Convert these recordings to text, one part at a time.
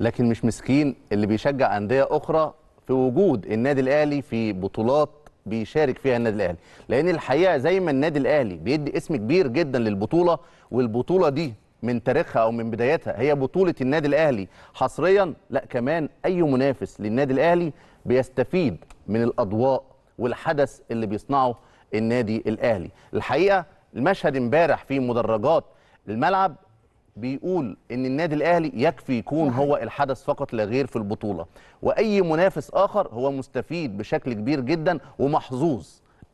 لكن مش مسكين اللي بيشجع انديه اخرى في وجود النادي الاهلي في بطولات بيشارك فيها النادي الاهلي لان الحقيقه زي ما النادي الاهلي بيدي اسم كبير جدا للبطوله والبطوله دي من تاريخها او من بدايتها هي بطوله النادي الاهلي حصريا لا كمان اي منافس للنادي الاهلي بيستفيد من الاضواء والحدث اللي بيصنعه النادي الاهلي الحقيقه المشهد امبارح في مدرجات الملعب بيقول ان النادي الاهلي يكفي يكون هو الحدث فقط لا غير في البطوله واي منافس اخر هو مستفيد بشكل كبير جدا ومحظوظ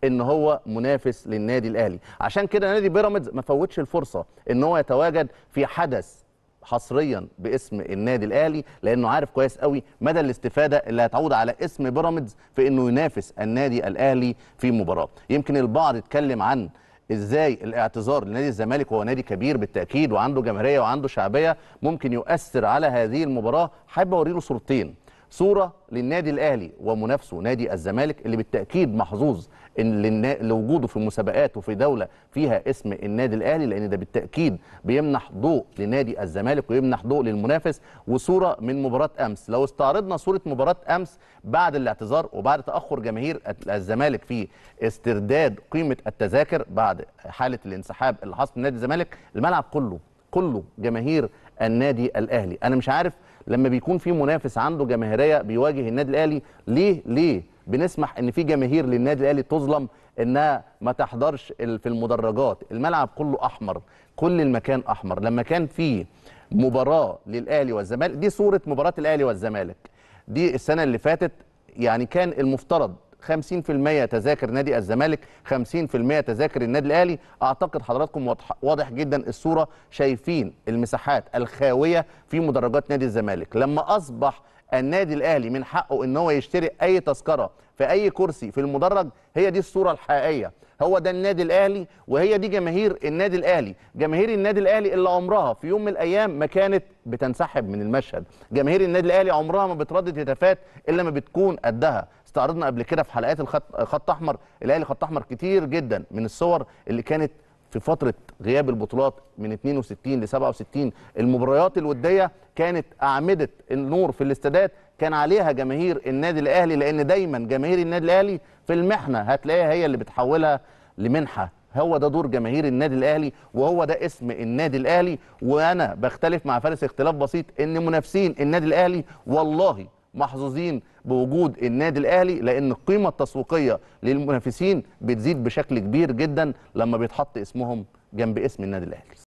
ان هو منافس للنادي الاهلي عشان كده نادي بيراميدز ما فوتش الفرصه ان هو يتواجد في حدث حصريا باسم النادي الاهلي لانه عارف كويس قوي مدى الاستفاده اللي هتعود على اسم بيراميدز في انه ينافس النادي الاهلي في مباراه يمكن البعض اتكلم عن ازاي الاعتذار لنادي الزمالك وهو نادي كبير بالتاكيد وعنده جماهيريه وعنده شعبيه ممكن يؤثر على هذه المباراه حابب اوري صورتين صوره للنادي الاهلي ومنافسه نادي الزمالك اللي بالتاكيد محظوظ لوجوده في المسابقات وفي دوله فيها اسم النادي الاهلي لان ده بالتاكيد بيمنح ضوء لنادي الزمالك ويمنح ضوء للمنافس وصوره من مباراه امس لو استعرضنا صوره مباراه امس بعد الاعتذار وبعد تاخر جماهير الزمالك في استرداد قيمه التذاكر بعد حاله الانسحاب اللي حصل نادي الزمالك الملعب كله كله جماهير النادي الاهلي انا مش عارف لما بيكون في منافس عنده جماهيريه بيواجه النادي الاهلي ليه ليه بنسمح ان في جماهير للنادي الاهلي تظلم انها ما تحضرش في المدرجات الملعب كله احمر كل المكان احمر لما كان في مباراه للاهلي والزمالك دي صوره مباراه الاهلي والزمالك دي السنه اللي فاتت يعني كان المفترض 50% تذاكر نادي الزمالك 50% تذاكر النادي الاهلي اعتقد حضراتكم واضح جدا الصوره شايفين المساحات الخاويه في مدرجات نادي الزمالك لما اصبح النادي الاهلي من حقه ان هو يشتري اي تذكره في اي كرسي في المدرج هي دي الصوره الحقيقيه هو ده النادي الاهلي وهي دي جماهير النادي الاهلي جماهير النادي الاهلي اللي عمرها في يوم من الايام ما كانت بتنسحب من المشهد جماهير النادي الاهلي عمرها ما بتردد هتافات الا ما بتكون قدها استعرضنا قبل كده في حلقات الخط خط احمر الاهلي خط احمر كتير جدا من الصور اللي كانت في فتره غياب البطولات من 62 ل 67 المباريات الوديه كانت اعمده النور في الاستادات كان عليها جماهير النادي الاهلي لان دايما جماهير النادي الاهلي في المحنه هتلاقيها هي اللي بتحولها لمنحه هو ده دور جماهير النادي الاهلي وهو ده اسم النادي الاهلي وانا بختلف مع فارس اختلاف بسيط ان منافسين النادي الاهلي والله محظوظين بوجود النادي الاهلي لان القيمه التسويقيه للمنافسين بتزيد بشكل كبير جدا لما بيتحط اسمهم جنب اسم النادي الاهلي